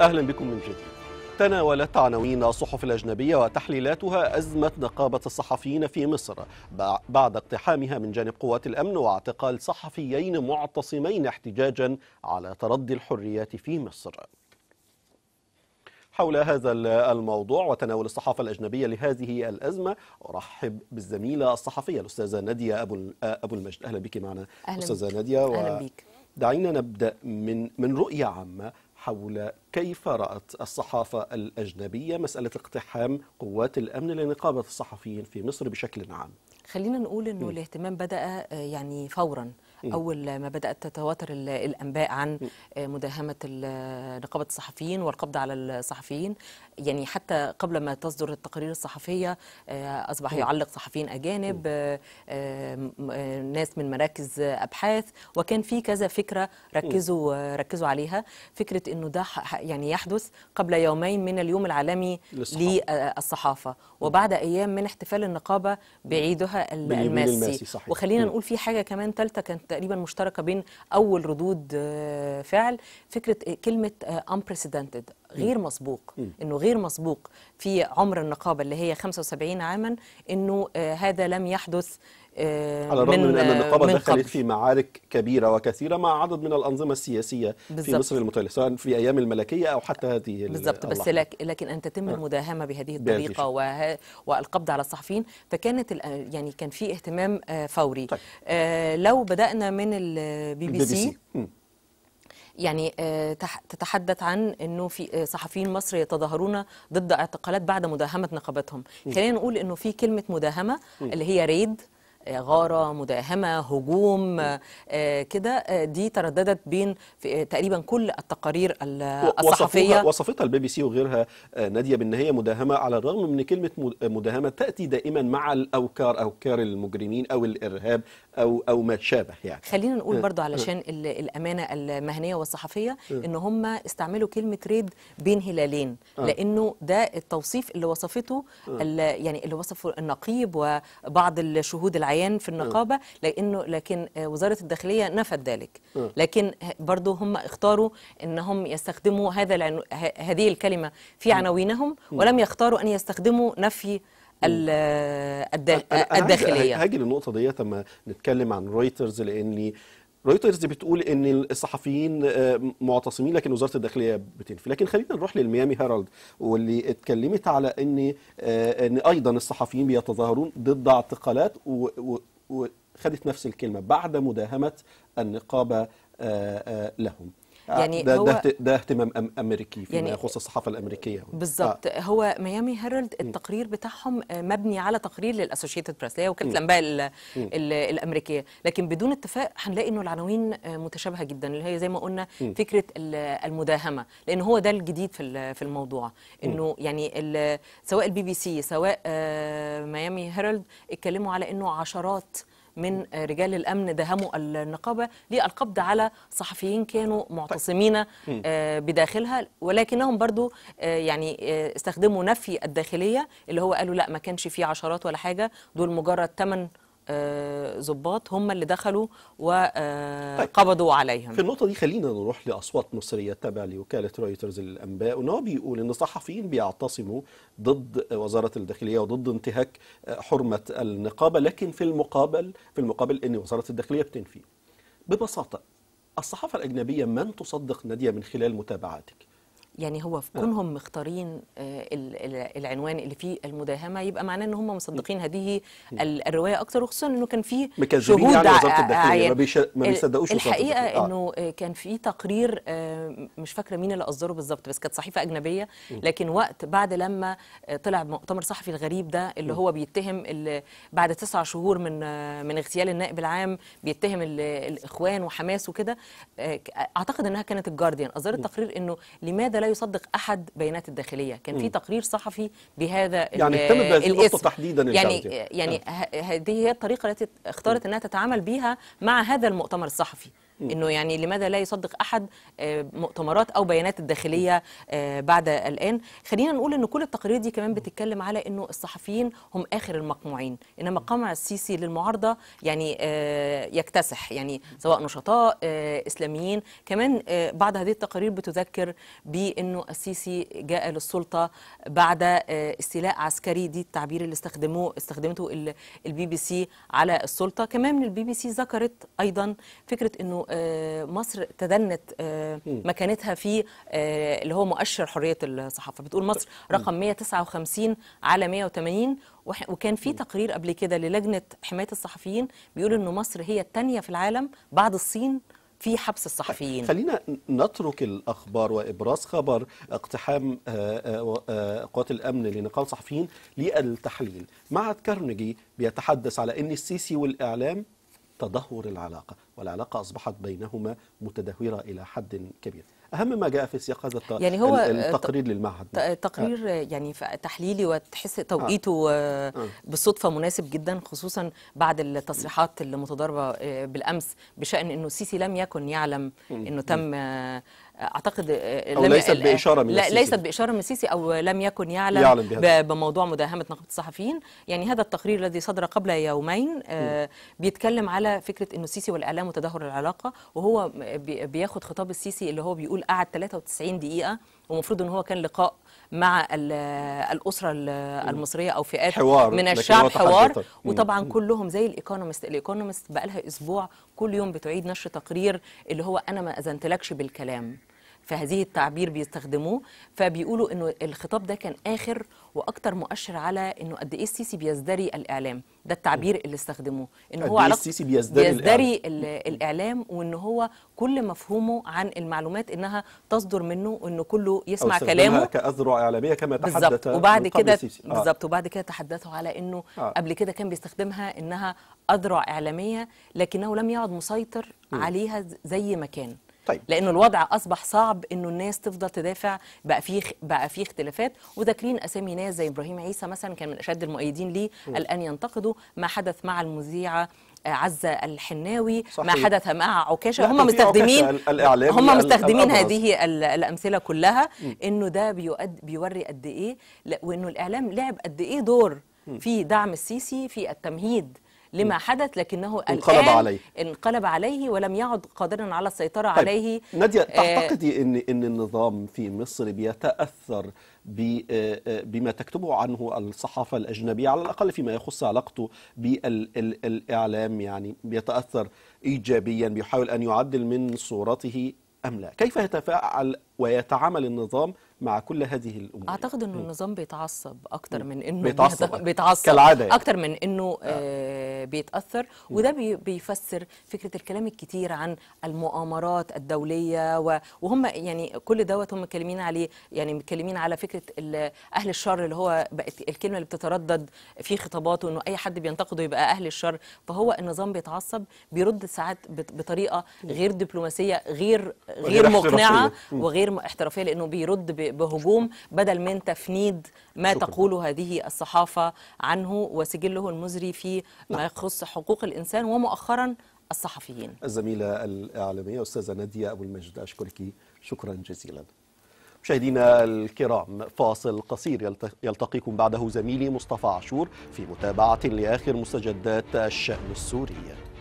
أهلا بكم من جديد تناولت عناوين صحف الأجنبية وتحليلاتها أزمة نقابة الصحفيين في مصر بعد اقتحامها من جانب قوات الأمن واعتقال صحفيين معتصمين احتجاجا على تردي الحريات في مصر حول هذا الموضوع وتناول الصحافة الأجنبية لهذه الأزمة أرحب بالزميلة الصحفية الأستاذة نادية أبو أبو المجد أهلا بك معنا أهلا أستاذة نادية أهلا بك دعينا نبدأ من من رؤية عامة حول كيف رأت الصحافة الأجنبية مسألة اقتحام قوات الأمن لنقابة الصحفيين في مصر بشكل عام خلينا نقول أنه الاهتمام بدأ آه، يعني فوراً اول ما بدات تتواتر الانباء عن آه، مداهمه آه، نقابه الصحفيين والقبض على الصحفيين يعني حتى قبل ما تصدر التقارير الصحفيه آه، اصبح يعلق صحفيين اجانب ناس من مراكز ابحاث وكان في كذا فكره ركزوا ركزوا عليها فكره انه ده يعني يحدث قبل يومين من اليوم العالمي للصحافه وبعد ايام من احتفال النقابه بعيدها الماسي وخلينا نقول في حاجه كمان ثالثه كانت تقريبا مشتركه بين اول ردود آه، فعل فكره آه، كلمه آه، unprecedented غير مسبوق انه غير مسبوق في عمر النقابه اللي هي 75 عاما انه هذا لم يحدث آه، على الرغم من, من أن آه، النقابة دخلت قبل. في معارك كبيرة وكثيرة مع عدد من الأنظمة السياسية بالزبط. في مصر المتوالية سواء في أيام الملكية أو حتى هذه بالضبط بس لك لكن أن تتم آه. المداهمة بهذه الطريقة وه... والقبض على الصحفيين فكانت ال... يعني كان في اهتمام فوري طيب. لو بدأنا من البي بي سي يعني تتحدث عن انه في صحفيين مصر يتظاهرون ضد اعتقالات بعد مداهمه نقابتهم خلينا نقول انه في كلمه مداهمه اللي هي ريد غاره مداهمه هجوم آه، كده آه، دي ترددت بين آه، تقريبا كل التقارير الصحفيه وصفتها البي بي سي وغيرها ناديه بان هي مداهمه على الرغم من كلمه مداهمه تاتي دائما مع الاوكار اوكار المجرمين او الارهاب او او ما تشابه يعني خلينا نقول برضه علشان الامانه المهنيه والصحفيه ان هم استعملوا كلمه ريد بين هلالين لانه ده التوصيف اللي وصفته يعني اللي وصفه النقيب وبعض الشهود العالمية العيان في النقابه لانه لكن آه، وزاره الداخليه نفت ذلك لكن آه، برضه هم اختاروا انهم يستخدموا هذا العنو... هذه الكلمه في عناوينهم ولم يختاروا ان يستخدموا نفي آه، الداخليه هاجي للنقطه ديت لما نتكلم عن رويترز لاني رويترز بتقول ان الصحفيين آه، معتصمين لكن وزاره الداخليه بتنفي لكن خلينا نروح للميامي هيرالد واللي اتكلمت على ان آه، ان ايضا الصحفيين بيتظاهرون ضد اعتقالات وخدت نفس الكلمه بعد مداهمه النقابه آه، آه، لهم آه، يعني ده, هو ده, ده اهتمام امريكي فيما يعني يخص الصحافه الامريكيه بالظبط آه. هو ميامي هيرالد التقرير بتاعهم مبني على تقرير للاسوشيتد بريس اللي هي وكاله الانباء الامريكيه لكن بدون اتفاق هنلاقي انه العناوين متشابهه جدا اللي هي زي ما قلنا م. فكره المداهمه لان هو ده الجديد في في الموضوع انه يعني سواء البي بي سي سواء ميامي هيرالد اتكلموا على انه عشرات من رجال الامن دهموا النقابه للقبض على صحفيين كانوا طيب. معتصمين آه، بداخلها ولكنهم برضو آه، يعني آه، استخدموا نفي الداخليه اللي هو قالوا لا ما كانش فيه عشرات ولا حاجه دول مجرد 8 آه، ظباط هم اللي دخلوا وقبضوا آه، طيب، عليهم في النقطة دي خلينا نروح لأصوات مصرية تابعة لوكالة رويترز للأنباء وإن هو بيقول إن الصحفيين بيعتصموا ضد وزارة الداخلية وضد انتهاك آه، حرمة النقابة لكن في المقابل في المقابل إن وزارة الداخلية بتنفي ببساطة الصحافة الأجنبية من تصدق نادية من خلال متابعاتك يعني هو في نعم. كونهم مختارين آه، العنوان اللي فيه المداهمه يبقى معناه ان هم مصدقين هذه الروايه اكثر وخصوصا انه كان في شهود يعني وزاره الداخليه ما, ما بيصدقوش الحقيقه آه. انه كان في تقرير آه، مش فاكره مين اللي اصدره بالظبط بس كانت صحيفه اجنبيه لكن وقت بعد لما طلع مؤتمر صحفي الغريب ده اللي هو بيتهم اللي بعد تسع شهور من من اغتيال النائب العام بيتهم الاخوان وحماس وكده اعتقد انها كانت الجارديان اصدرت تقرير انه لماذا لا يصدق احد بيانات الداخليه كان في تقرير صحفي بهذا يعني اهتم تحديدا يعني يعني هذه هي الطريقه التي اختارت انها تتعامل بها مع هذا المؤتمر الصحفي انه يعني لماذا لا يصدق احد آه، مؤتمرات او بيانات الداخليه آه، بعد الان خلينا نقول ان كل التقارير دي كمان بتتكلم على انه الصحفيين هم اخر المقموعين انما قمع السيسي للمعارضه يعني آه، يكتسح يعني سواء نشطاء اسلاميين كمان بعض هذه التقارير بتذكر بانه السيسي جاء للسلطه بعد استيلاء عسكري دي التعبير اللي استخدموه استخدمته البي بي سي على السلطه كمان من البي بي سي ذكرت ايضا فكره انه آه، مصر تدنت آه، مكانتها في آه، اللي هو مؤشر حريه الصحافه بتقول مصر طيب. رقم 159 على 180 وكان في تقرير قبل كده للجنه حمايه الصحفيين بيقول انه مصر هي الثانيه في العالم بعد الصين في حبس الصحفيين خلينا نترك الأخبار وإبراز خبر اقتحام قوات الأمن لنقال صحفيين للتحليل معهد كارنيجي بيتحدث على أن السيسي والإعلام تدهور العلاقة والعلاقة أصبحت بينهما متدهورة إلى حد كبير أهم ما جاء في سياق هذا التقرير يعني هو التقرير للمعهد تقرير آه. يعني تحليلي وتحس توقيته آه. آه. بالصدفة مناسب جدا خصوصا بعد التصريحات المتضاربة آه، بالأمس بشأن أنه السيسي لم يكن يعلم أنه تم آه اعتقد آه، أو لم ليست باشاره من لا ليست باشاره من السيسي او لم يكن يعلم, يعلم بموضوع مداهمه نقابه الصحفيين يعني هذا التقرير الذي صدر قبل يومين آه، بيتكلم على فكره انه السيسي والاعلام وتدهور العلاقه وهو بياخد خطاب السيسي اللي هو بيقول قعد 93 دقيقه ومفروض ان هو كان لقاء مع الاسره المصريه او فئات حوار من الشعب حوار وطبعا كلهم زي الايكونومست الايكونومست بقى لها اسبوع كل يوم بتعيد نشر تقرير اللي هو انا ما اذنتلكش بالكلام فهذه التعبير بيستخدموه فبيقولوا انه الخطاب ده كان اخر واكتر مؤشر على انه قد ايه السيسي بيزدري الاعلام ده التعبير اللي استخدموه ان هو إيه علاقه السيسي بيزدري, بيزدري الإعلام. الاعلام وان هو كل مفهومه عن المعلومات انها تصدر منه وانه كله يسمع أو كلامه كاذرع اعلاميه كما تحدث وبعد كده بالظبط آه. وبعد كده تحدثوا على انه آه. قبل كده كان بيستخدمها انها اذرع اعلاميه لكنه لم يعد مسيطر م. عليها زي ما كان طيب. لانه الوضع اصبح صعب انه الناس تفضل تدافع بقى في بقى في اختلافات وذاكرين اسامي ناس زي ابراهيم عيسى مثلا كان من اشد المؤيدين ليه الان ينتقدوا ما حدث مع المذيعه آه، عزة الحناوي صحيح. ما حدث مع عكاشة هم مستخدمين عكاشة هم يعني مستخدمين هذه الأمثلة كلها إنه ده بيؤد بيوري قد إيه وإنه الإعلام لعب قد إيه دور في دعم السيسي في التمهيد لما حدث لكنه انقلب الآن عليه انقلب عليه ولم يعد قادرا على السيطرة طيب. عليه نادية آه، تعتقدي ان ان النظام في مصر بيتأثر آه، آه، بما تكتبه عنه الصحافة الأجنبية على الأقل فيما يخص علاقته بالإعلام يعني بيتأثر إيجابيا بيحاول أن يعدل من صورته أم لا كيف يتفاعل ويتعامل النظام مع كل هذه الامور اعتقد ان النظام بيتعصب اكتر من انه بيتعصب بيتعصب كالعاده يعني. اكتر من انه آه, آه، بيتاثر وده بيفسر فكره الكلام الكتير عن المؤامرات الدوليه وهم يعني كل دوت هم متكلمين عليه يعني متكلمين على فكره اهل الشر اللي هو بقت الكلمه اللي بتتردد في خطاباته انه اي حد بينتقده يبقى اهل الشر فهو النظام بيتعصب بيرد ساعات بطريقه غير دبلوماسيه غير غير مقنعه وغير غير احترافيه لانه بيرد بهجوم بدل من تفنيد ما شكرا. تقوله هذه الصحافه عنه وسجله المزري في ما نعم. يخص حقوق الانسان ومؤخرا الصحفيين الزميله الاعلاميه استاذه ناديه ابو المجد اشكرك شكرا جزيلا مشاهدينا الكرام فاصل قصير يلتقيكم بعده زميلي مصطفى عاشور في متابعه لاخر مستجدات الشان السوري